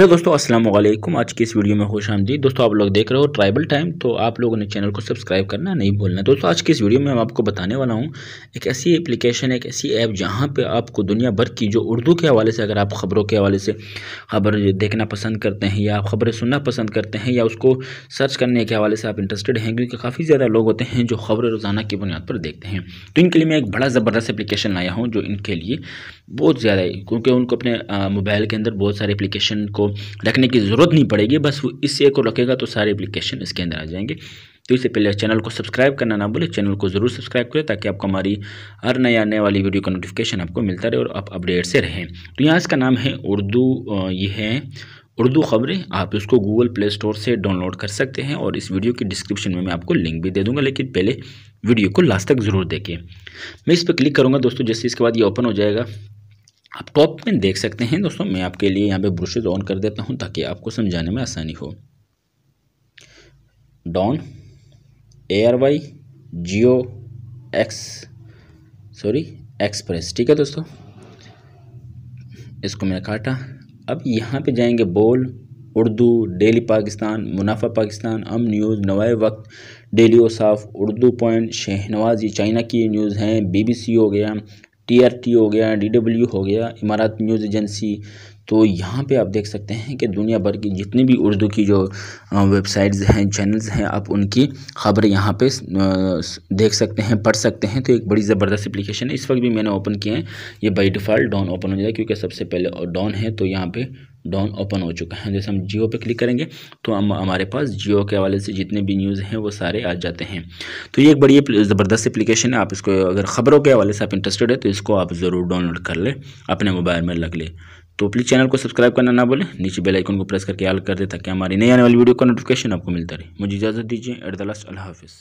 hello दोस्तों अस्सलाम वालेकुम आज की इस वीडियो में खुश आमदी दोस्तों आप लोग देख रहे हो ट्राइबल टाइम तो आप लोगों ने चैनल को सब्सक्राइब करना नहीं भूलना दोस्तों आज की इस वीडियो में मैं आपको बताने वाला हूं एक ऐसी एप्लीकेशन एक ऐसी ऐप जहां पे आपको दुनिया भर की जो उर्दू के हवाले से अगर आप ख़बरों के हवाले से खबर देखना पसंद करते हैं या आप खबरें सुनना पसंद करते हैं या उसको सर्च करने के हवाले से आप इंटरेस्टेड हैं क्योंकि काफ़ी ज़्यादा लोग होते हैं जो खबरें रोज़ाना की बुनियाद पर देखते हैं तो इनके लिए मैं एक बड़ा ज़बरदस्त एप्लीकेशन लाया हूँ जो इनके लिए बहुत ज़्यादा क्योंकि उनको अपने मोबाइल के अंदर बहुत सारे एप्लीकेशन को रखने की ज़रूरत नहीं पड़ेगी बस वो इस एक को रखेगा तो सारे एप्लीकेशन इसके अंदर आ जाएंगे तो इससे पहले चैनल को सब्सक्राइब करना ना बोले चैनल को ज़रूर सब्सक्राइब करें ताकि आपको हमारी हर नए आने वाली वीडियो का नोटिफिकेशन आपको मिलता रहे और आप अपडेट से रहें तो यहाँ इसका नाम है उर्दू ये है उर्दू खबरें आप इसको गूगल प्ले स्टोर से डाउनलोड कर सकते हैं और इस वीडियो की डिस्क्रिप्शन में मैं आपको लिंक भी दे दूंगा लेकिन पहले वीडियो को लास्ट तक ज़रूर देखें मैं इस पर क्लिक करूंगा दोस्तों जैसे इसके बाद ये ओपन हो जाएगा आप टॉप में देख सकते हैं दोस्तों मैं आपके लिए यहाँ पे ब्रशेज ऑन कर देता हूँ ताकि आपको समझाने में आसानी हो डॉन ए आर वाई जियो एक्स सॉरी एक्सप्रेस ठीक है दोस्तों इसको मैंने काटा अब यहाँ पे जाएंगे बोल उर्दू डेली पाकिस्तान मुनाफा पाकिस्तान अम न्यूज़ नवाए वक्त डेली ओ साफ उर्दू पॉइंट शहनवाज ये चाइना की न्यूज़ हैं बीबीसी हो गया टी आर टी हो गया डी डब्ल्यू हो गया इमारत न्यूज़ एजेंसी तो यहाँ पे आप देख सकते हैं कि दुनिया भर की जितनी भी उर्दू की जो वेबसाइट्स हैं चैनल्स हैं आप उनकी ख़बर यहाँ पे देख सकते हैं पढ़ सकते हैं तो एक बड़ी ज़बरदस्त एप्लीकेशन है इस वक्त भी मैंने ओपन किए हैं ये बाई डिफ़ॉल्ट डाउन ओपन हो जाएगा क्योंकि सबसे पहले डाउन है तो यहाँ पर डाउन ओपन हो चुका है जैसे हम जियो पे क्लिक करेंगे तो हम हमारे पास जियो के हवाले से जितने भी न्यूज़ हैं वो सारे आ जाते हैं तो ये एक बड़ी ज़बरदस्त एप्लीकेशन है आप इसको अगर ख़बरों के हवाले से आप इंटरेस्टेड है तो इसको आप ज़रूर डाउनलोड कर लें अपने मोबाइल में लग लें तो प्लीज़ चैनल को सब्सक्राइब करना ना बोले नीचे बेल आइकन को प्रेस करके आल कर दे ताकि हमारी नई आने वाली वीडियो का नोटिफिकेशन आपको मिलता रहे मुझे इजाज़त दीजिए एट द लास्ट अल्लाह हाफिज़